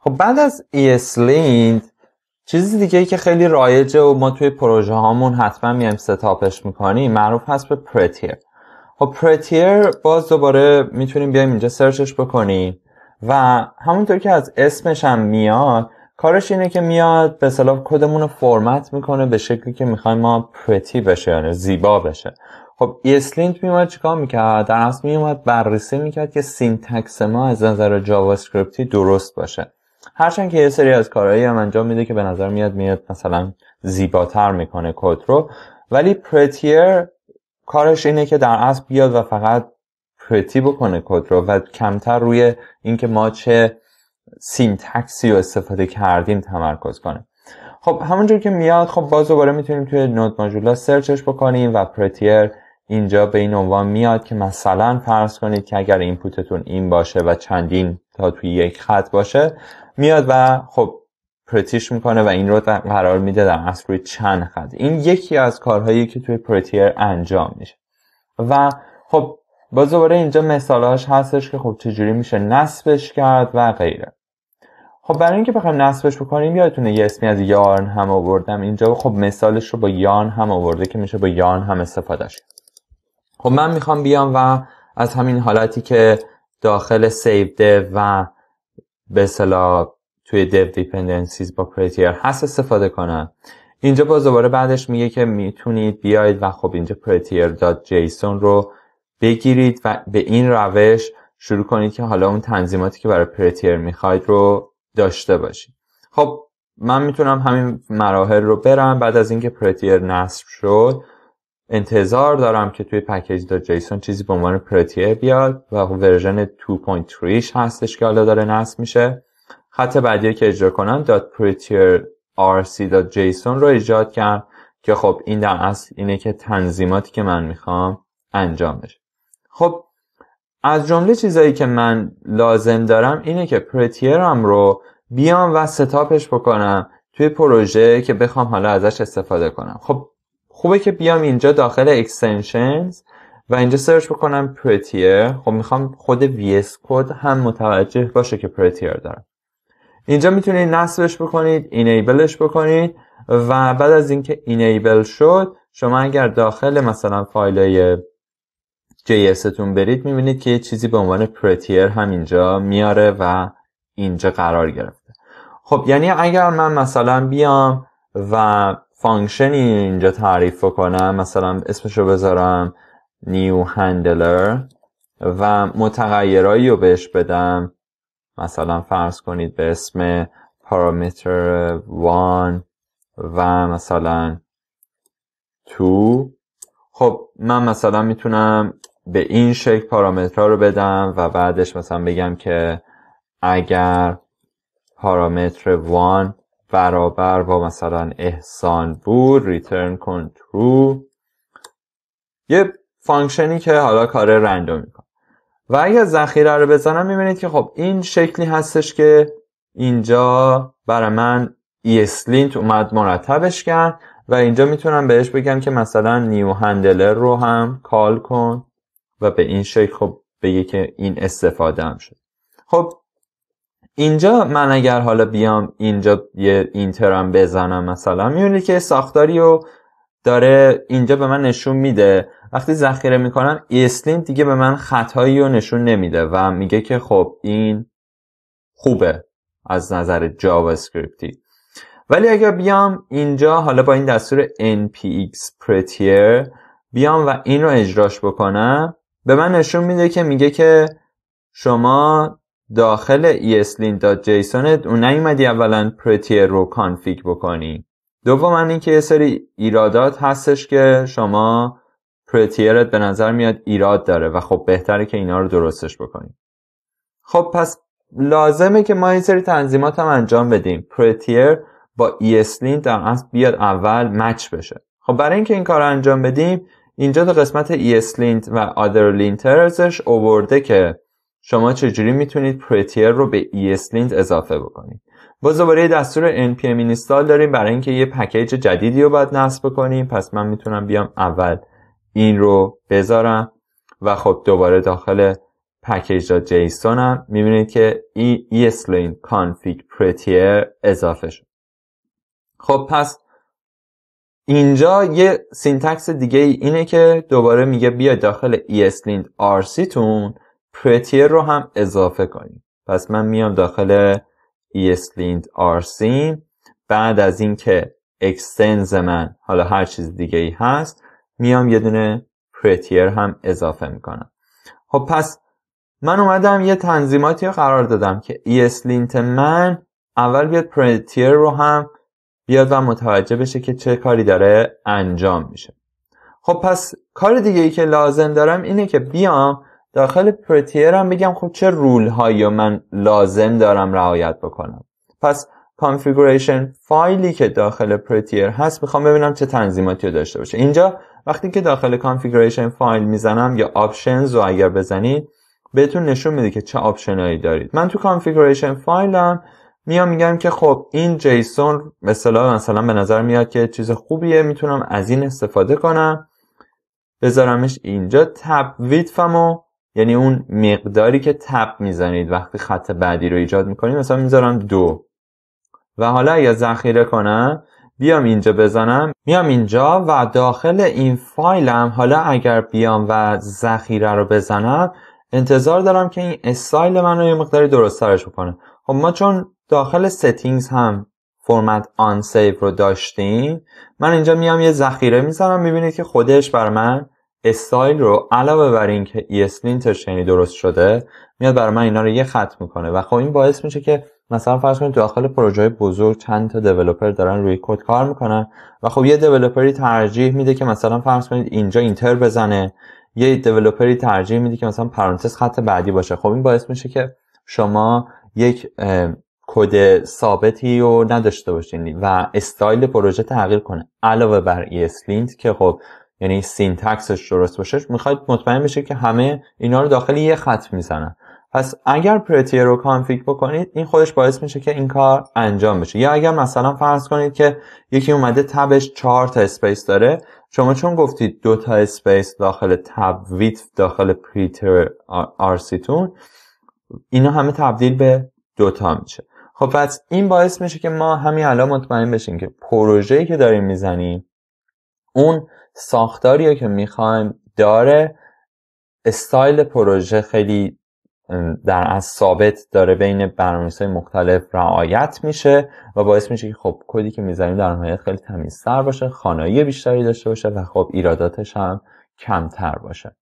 خب بعد از ESLint چیز دیگه ای که خیلی رایجه و ما توی پروژه هامون حتما میایم ستاپش میکنیم معروف هست به پرتیر خب پرتیر باز دوباره میتونیم بیایم اینجا سرچش بکنیم و همونطور که از اسمش هم میاد کارش اینه که میاد به صلاح کدمون رو فرمت میکنه به شکلی که میخوایم ما پرتی بشه یعنی زیبا بشه خب ESLint میومد چیکار میکرد در اصل میومد بررسی میکرد که سینتکس ما از نظر جاوا درست باشه هرچند که یه سری از کارهایی هم انجام میده که به نظر میاد میاد مثلا زیباتر میکنه کد رو ولی پرتیر کارش اینه که در اصل بیاد و فقط پرتی بکنه کد رو و کمتر روی اینکه ما چه سینتکسی رو استفاده کردیم تمرکز کنه خب همونجور که میاد خب باز دوباره میتونیم توی نوت ماژولا سرچش بکنیم و پرتیر اینجا به این عنوان میاد که مثلا فرض کنید که اگر اینپوتتون این باشه و چندین تا توی یک خط باشه میاد و خب پرتیش میکنه و این رو قرار میده در اصل روی چند خط این یکی از کارهایی که توی پرتیر انجام میشه و خب باز دوباره اینجا مثالهاش هستش که خب چجوری میشه نصبش کرد و غیره خب برای اینکه بخوایم نصبش بکنیم یادتونه یه اسمی از یارن هم آوردم اینجا خب مثالش رو با یارن هم آورده که میشه با یارن هم استفادهش کرد خب من میخوام بیام و از همین حالتی که داخل سیو دو و به صلاح توی دو دیپندنسیز با پریتیر هست استفاده کنم اینجا باز دوباره بعدش میگه که میتونید بیاید و خب اینجا پریتیر داد جیسون رو بگیرید و به این روش شروع کنید که حالا اون تنظیماتی که برای پریتیر میخواید رو داشته باشید خب من میتونم همین مراحل رو برم بعد از اینکه پرتیر نصب شد انتظار دارم که توی پکیج دا جیسون چیزی به عنوان پرتیه بیاد و خب ورژن 2.3ش هستش که حالا داره نصب میشه خط بعدی که اجرا کنم دات پرتیر رو ایجاد کرد که خب این در اصل اینه که تنظیماتی که من میخوام انجام بشه خب از جمله چیزایی که من لازم دارم اینه که پرتیرم رو بیام و ستاپش بکنم توی پروژه که بخوام حالا ازش استفاده کنم خب خوبه که بیام اینجا داخل اکستنشنز و اینجا سرچ بکنم پرتیر خب میخوام خود VS کد هم متوجه باشه که پرتیر دارم اینجا میتونید نصبش بکنید اینیبلش بکنید و بعد از اینکه اینیبل شد شما اگر داخل مثلا فایل های JS تون برید میبینید که یه چیزی به عنوان پرتیر هم اینجا میاره و اینجا قرار گرفته خب یعنی اگر من مثلا بیام و فانکشنی اینجا تعریف کنم مثلا اسمشو بذارم نیو هندلر و متغیرهایی رو بهش بدم مثلا فرض کنید به اسم پارامتر وان و مثلا تو خب من مثلا میتونم به این شکل پارامترها رو بدم و بعدش مثلا بگم که اگر پارامتر وان برابر با مثلا احسان بود ریترن کن ترو یه فانکشنی که حالا کار رندوم میکنه و اگر ذخیره رو بزنم میبینید که خب این شکلی هستش که اینجا برای من ESLint اومد مرتبش کرد و اینجا میتونم بهش بگم که مثلا نیو هندلر رو هم کال کن و به این شکل خب بگه که این استفاده هم شد خب اینجا من اگر حالا بیام اینجا یه اینترام بزنم مثلا میبینید که ساختاری رو داره اینجا به من نشون میده وقتی ذخیره میکنم اسلیم دیگه به من خطایی رو نشون نمیده و میگه که خب این خوبه از نظر جاوا اسکریپتی ولی اگر بیام اینجا حالا با این دستور npx prettier بیام و این رو اجراش بکنم به من نشون میده که میگه که شما داخل ESLint.json اون نیومدی اولا پرتیر رو کانفیگ بکنی دوما اینکه یه سری ایرادات هستش که شما پرتیرت به نظر میاد ایراد داره و خب بهتره که اینا رو درستش بکنیم خب پس لازمه که ما این سری تنظیمات هم انجام بدیم پرتیر با ESLint در اصل بیاد اول مچ بشه خب برای اینکه این کار رو انجام بدیم اینجا تو قسمت ESLint و Other Linters اوورده که شما چجوری میتونید پرتیر رو به ESLint اضافه بکنید با دوباره دستور npm Install داریم برای اینکه یه پکیج جدیدی رو باید نصب کنیم پس من میتونم بیام اول این رو بذارم و خب دوباره داخل پکیج جیسون هم میبینید که ESLint config Prettier اضافه شد خب پس اینجا یه سینتکس دیگه اینه که دوباره میگه بیا داخل ESLint RC تون پرتیر رو هم اضافه کنیم پس من میام داخل ESLint RC بعد از اینکه اکستنز من حالا هر چیز دیگه ای هست میام یه دونه پرتیر هم اضافه میکنم خب پس من اومدم یه تنظیماتی رو قرار دادم که ESLint من اول بیاد پرتیر رو هم بیاد و متوجه بشه که چه کاری داره انجام میشه خب پس کار دیگه ای که لازم دارم اینه که بیام داخل پرتیر هم بگم خب چه رول هایی من لازم دارم رعایت بکنم پس کانفیگوریشن فایلی که داخل پرتیر هست میخوام ببینم چه تنظیماتی رو داشته باشه اینجا وقتی که داخل کانفیگوریشن فایل میزنم یا آپشنز رو اگر بزنید بهتون نشون میده که چه هایی دارید من تو کانفیگوریشن فایلم میام میگم که خب این جیسون مثلا مثلا به نظر میاد که چیز خوبیه میتونم از این استفاده کنم بذارمش اینجا تب ویدفمو یعنی اون مقداری که تپ میزنید وقتی خط بعدی رو ایجاد میکنید مثلا میذارم دو و حالا اگر ذخیره کنم بیام اینجا بزنم میام اینجا و داخل این فایلم حالا اگر بیام و ذخیره رو بزنم انتظار دارم که این استایل من رو یه مقداری درست سرش بکنه خب ما چون داخل ستینگز هم فرمت آن سیو رو داشتیم من اینجا میام یه ذخیره میزنم میبینید که خودش بر من استایل رو علاوه بر اینکه ESLint یعنی درست شده میاد برای من اینا رو یه خط میکنه و خب این باعث میشه که مثلا فرض کنید داخل پروژه بزرگ چند تا دیولپر دارن روی کد کار میکنن و خب یه دیولپری ترجیح میده که مثلا فرض کنید اینجا اینتر بزنه یه دیولپری ترجیح میده که مثلا پرانتز خط بعدی باشه خب این باعث میشه که شما یک کد ثابتی رو نداشته باشین و استایل پروژه تغییر کنه علاوه بر ESLint که خب یعنی سینتکسش درست باشه میخواید مطمئن بشه که همه اینا رو داخل یه خط میزنن پس اگر پرتیر رو کانفیگ بکنید این خودش باعث میشه که این کار انجام بشه یا اگر مثلا فرض کنید که یکی اومده تبش چهار تا اسپیس داره شما چون گفتید دو تا اسپیس داخل تب ویت داخل پریتر آرسیتون اینا همه تبدیل به دوتا میشه خب پس این باعث میشه که ما همین الان مطمئن بشیم که پروژه‌ای که داریم میزنیم اون ساختاری که میخوایم داره استایل پروژه خیلی در از ثابت داره بین برنامه‌های مختلف رعایت میشه و باعث میشه که خب کدی که میزنیم در نهایت خیلی تمیزتر باشه، خانایی بیشتری داشته باشه و خب ایراداتش هم کمتر باشه.